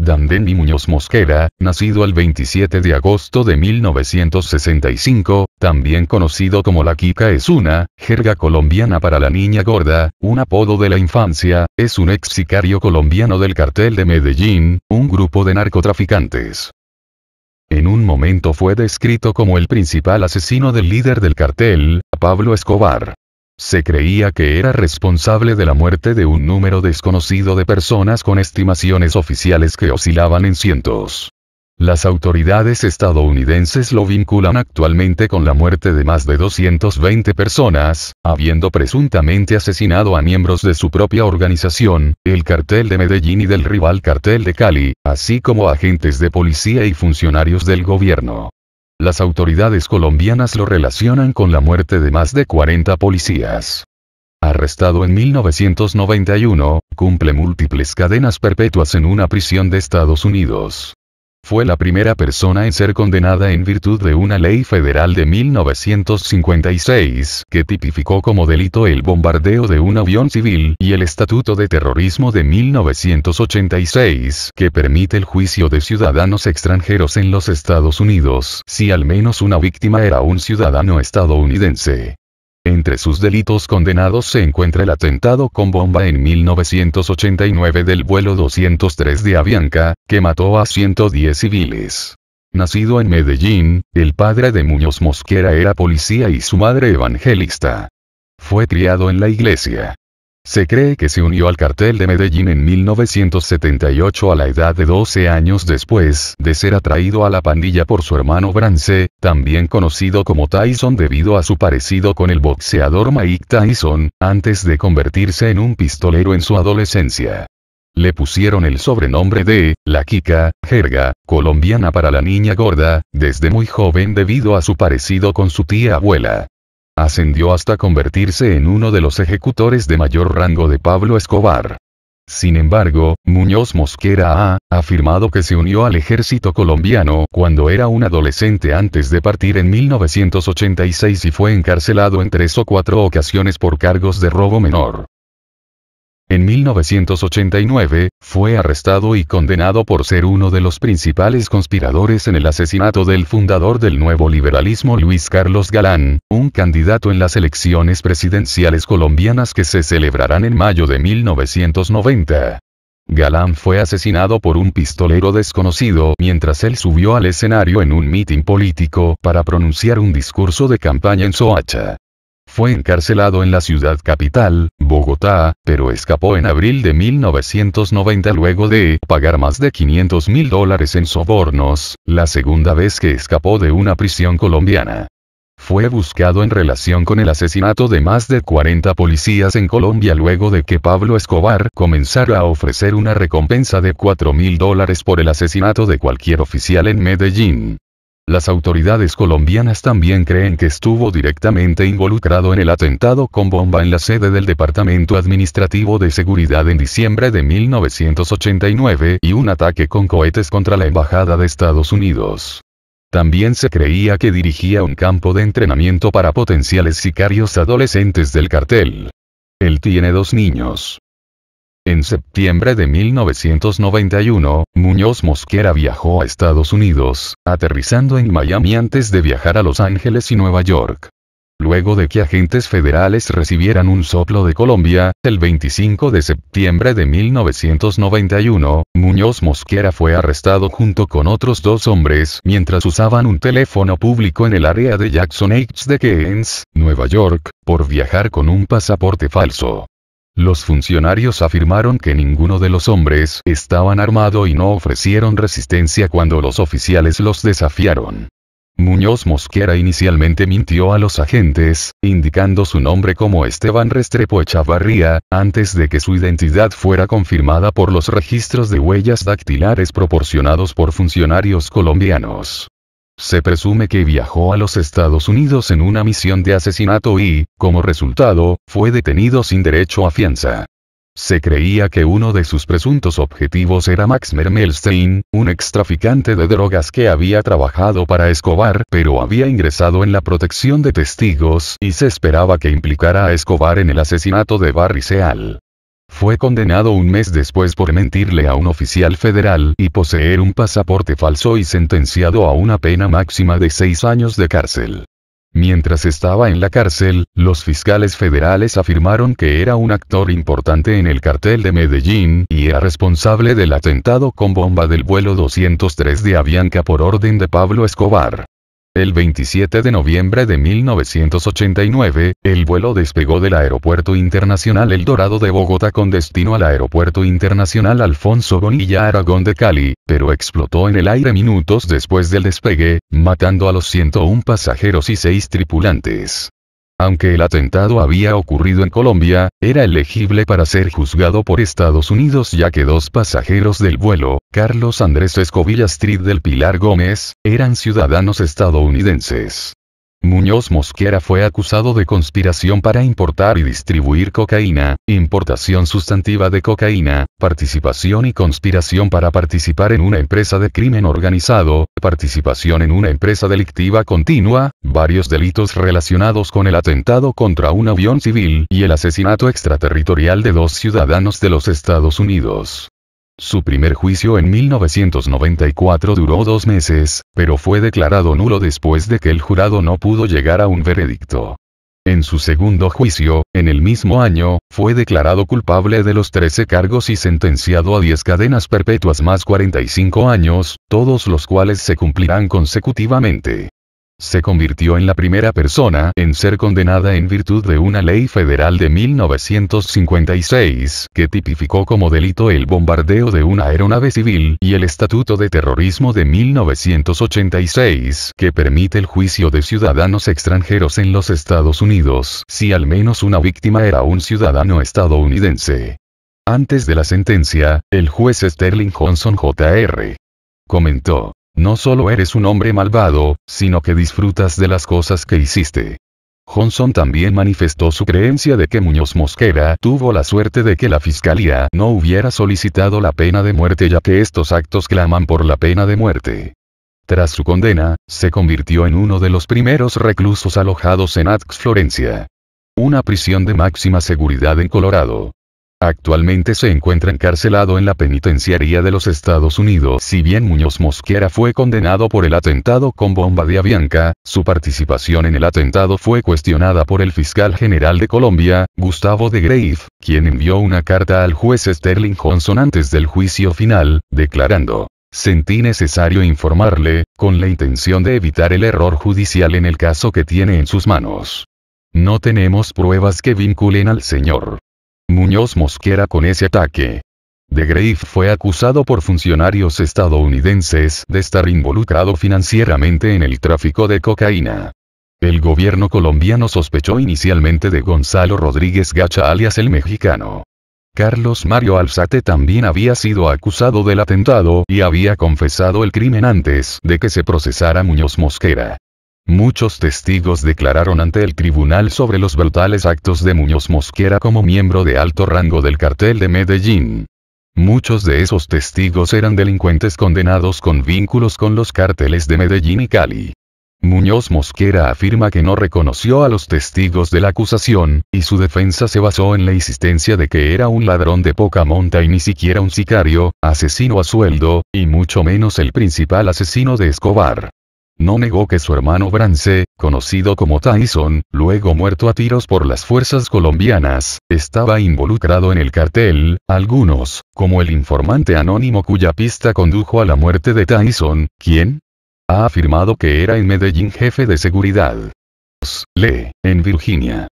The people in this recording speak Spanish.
Dandeni Muñoz Mosquera, nacido el 27 de agosto de 1965, también conocido como La Kika es una, jerga colombiana para la niña gorda, un apodo de la infancia, es un ex sicario colombiano del cartel de Medellín, un grupo de narcotraficantes. En un momento fue descrito como el principal asesino del líder del cartel, Pablo Escobar. Se creía que era responsable de la muerte de un número desconocido de personas con estimaciones oficiales que oscilaban en cientos. Las autoridades estadounidenses lo vinculan actualmente con la muerte de más de 220 personas, habiendo presuntamente asesinado a miembros de su propia organización, el cartel de Medellín y del rival cartel de Cali, así como agentes de policía y funcionarios del gobierno. Las autoridades colombianas lo relacionan con la muerte de más de 40 policías. Arrestado en 1991, cumple múltiples cadenas perpetuas en una prisión de Estados Unidos. Fue la primera persona en ser condenada en virtud de una ley federal de 1956 que tipificó como delito el bombardeo de un avión civil y el Estatuto de Terrorismo de 1986 que permite el juicio de ciudadanos extranjeros en los Estados Unidos si al menos una víctima era un ciudadano estadounidense. Entre sus delitos condenados se encuentra el atentado con bomba en 1989 del vuelo 203 de Avianca, que mató a 110 civiles. Nacido en Medellín, el padre de Muñoz Mosquera era policía y su madre evangelista. Fue criado en la iglesia. Se cree que se unió al cartel de Medellín en 1978 a la edad de 12 años después de ser atraído a la pandilla por su hermano Brance, también conocido como Tyson debido a su parecido con el boxeador Mike Tyson, antes de convertirse en un pistolero en su adolescencia. Le pusieron el sobrenombre de, la Kika, jerga, colombiana para la niña gorda, desde muy joven debido a su parecido con su tía abuela. Ascendió hasta convertirse en uno de los ejecutores de mayor rango de Pablo Escobar. Sin embargo, Muñoz Mosquera ha afirmado que se unió al ejército colombiano cuando era un adolescente antes de partir en 1986 y fue encarcelado en tres o cuatro ocasiones por cargos de robo menor. En 1989, fue arrestado y condenado por ser uno de los principales conspiradores en el asesinato del fundador del nuevo liberalismo Luis Carlos Galán, un candidato en las elecciones presidenciales colombianas que se celebrarán en mayo de 1990. Galán fue asesinado por un pistolero desconocido mientras él subió al escenario en un mitin político para pronunciar un discurso de campaña en Soacha. Fue encarcelado en la ciudad capital, Bogotá, pero escapó en abril de 1990 luego de pagar más de 500 mil dólares en sobornos, la segunda vez que escapó de una prisión colombiana fue buscado en relación con el asesinato de más de 40 policías en Colombia luego de que Pablo Escobar comenzara a ofrecer una recompensa de 4 mil dólares por el asesinato de cualquier oficial en Medellín. Las autoridades colombianas también creen que estuvo directamente involucrado en el atentado con bomba en la sede del Departamento Administrativo de Seguridad en diciembre de 1989 y un ataque con cohetes contra la Embajada de Estados Unidos. También se creía que dirigía un campo de entrenamiento para potenciales sicarios adolescentes del cartel. Él tiene dos niños. En septiembre de 1991, Muñoz Mosquera viajó a Estados Unidos, aterrizando en Miami antes de viajar a Los Ángeles y Nueva York. Luego de que agentes federales recibieran un soplo de Colombia, el 25 de septiembre de 1991, Muñoz Mosquera fue arrestado junto con otros dos hombres mientras usaban un teléfono público en el área de Jackson Heights de Keynes, Nueva York, por viajar con un pasaporte falso. Los funcionarios afirmaron que ninguno de los hombres estaban armado y no ofrecieron resistencia cuando los oficiales los desafiaron. Muñoz Mosquera inicialmente mintió a los agentes, indicando su nombre como Esteban Restrepo Echavarría, antes de que su identidad fuera confirmada por los registros de huellas dactilares proporcionados por funcionarios colombianos. Se presume que viajó a los Estados Unidos en una misión de asesinato y, como resultado, fue detenido sin derecho a fianza. Se creía que uno de sus presuntos objetivos era Max Mermelstein, un extraficante de drogas que había trabajado para Escobar pero había ingresado en la protección de testigos y se esperaba que implicara a Escobar en el asesinato de Barry Seal. Fue condenado un mes después por mentirle a un oficial federal y poseer un pasaporte falso y sentenciado a una pena máxima de seis años de cárcel. Mientras estaba en la cárcel, los fiscales federales afirmaron que era un actor importante en el cartel de Medellín y era responsable del atentado con bomba del vuelo 203 de Avianca por orden de Pablo Escobar. El 27 de noviembre de 1989, el vuelo despegó del Aeropuerto Internacional El Dorado de Bogotá con destino al Aeropuerto Internacional Alfonso Bonilla Aragón de Cali, pero explotó en el aire minutos después del despegue, matando a los 101 pasajeros y 6 tripulantes. Aunque el atentado había ocurrido en Colombia, era elegible para ser juzgado por Estados Unidos ya que dos pasajeros del vuelo, Carlos Andrés Escobilla Street del Pilar Gómez, eran ciudadanos estadounidenses. Muñoz Mosquera fue acusado de conspiración para importar y distribuir cocaína, importación sustantiva de cocaína, participación y conspiración para participar en una empresa de crimen organizado, participación en una empresa delictiva continua, varios delitos relacionados con el atentado contra un avión civil y el asesinato extraterritorial de dos ciudadanos de los Estados Unidos. Su primer juicio en 1994 duró dos meses, pero fue declarado nulo después de que el jurado no pudo llegar a un veredicto. En su segundo juicio, en el mismo año, fue declarado culpable de los 13 cargos y sentenciado a 10 cadenas perpetuas más 45 años, todos los cuales se cumplirán consecutivamente se convirtió en la primera persona en ser condenada en virtud de una ley federal de 1956 que tipificó como delito el bombardeo de una aeronave civil y el Estatuto de Terrorismo de 1986 que permite el juicio de ciudadanos extranjeros en los Estados Unidos si al menos una víctima era un ciudadano estadounidense. Antes de la sentencia, el juez Sterling Johnson Jr. comentó. No solo eres un hombre malvado, sino que disfrutas de las cosas que hiciste. Johnson también manifestó su creencia de que Muñoz Mosquera tuvo la suerte de que la fiscalía no hubiera solicitado la pena de muerte ya que estos actos claman por la pena de muerte. Tras su condena, se convirtió en uno de los primeros reclusos alojados en Atx Florencia. Una prisión de máxima seguridad en Colorado. Actualmente se encuentra encarcelado en la penitenciaría de los Estados Unidos. Si bien Muñoz Mosquera fue condenado por el atentado con bomba de Avianca, su participación en el atentado fue cuestionada por el fiscal general de Colombia, Gustavo de Greif, quien envió una carta al juez Sterling Johnson antes del juicio final, declarando. Sentí necesario informarle, con la intención de evitar el error judicial en el caso que tiene en sus manos. No tenemos pruebas que vinculen al señor Muñoz Mosquera con ese ataque. De Grave fue acusado por funcionarios estadounidenses de estar involucrado financieramente en el tráfico de cocaína. El gobierno colombiano sospechó inicialmente de Gonzalo Rodríguez Gacha alias el mexicano. Carlos Mario Alzate también había sido acusado del atentado y había confesado el crimen antes de que se procesara Muñoz Mosquera. Muchos testigos declararon ante el tribunal sobre los brutales actos de Muñoz Mosquera como miembro de alto rango del cartel de Medellín. Muchos de esos testigos eran delincuentes condenados con vínculos con los cárteles de Medellín y Cali. Muñoz Mosquera afirma que no reconoció a los testigos de la acusación, y su defensa se basó en la insistencia de que era un ladrón de poca monta y ni siquiera un sicario, asesino a sueldo, y mucho menos el principal asesino de Escobar. No negó que su hermano Brance, conocido como Tyson, luego muerto a tiros por las fuerzas colombianas, estaba involucrado en el cartel, algunos, como el informante anónimo cuya pista condujo a la muerte de Tyson, quien ha afirmado que era en Medellín jefe de seguridad. Lee, en Virginia.